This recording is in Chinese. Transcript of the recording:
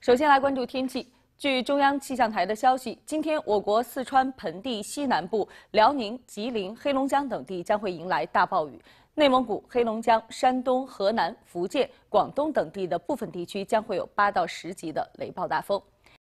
首先来关注天气。据中央气象台的消息，今天我国四川盆地西南部、辽宁、吉林、黑龙江等地将会迎来大暴雨；内蒙古、黑龙江、山东、河南、福建、广东等地的部分地区将会有八到十级的雷暴大风。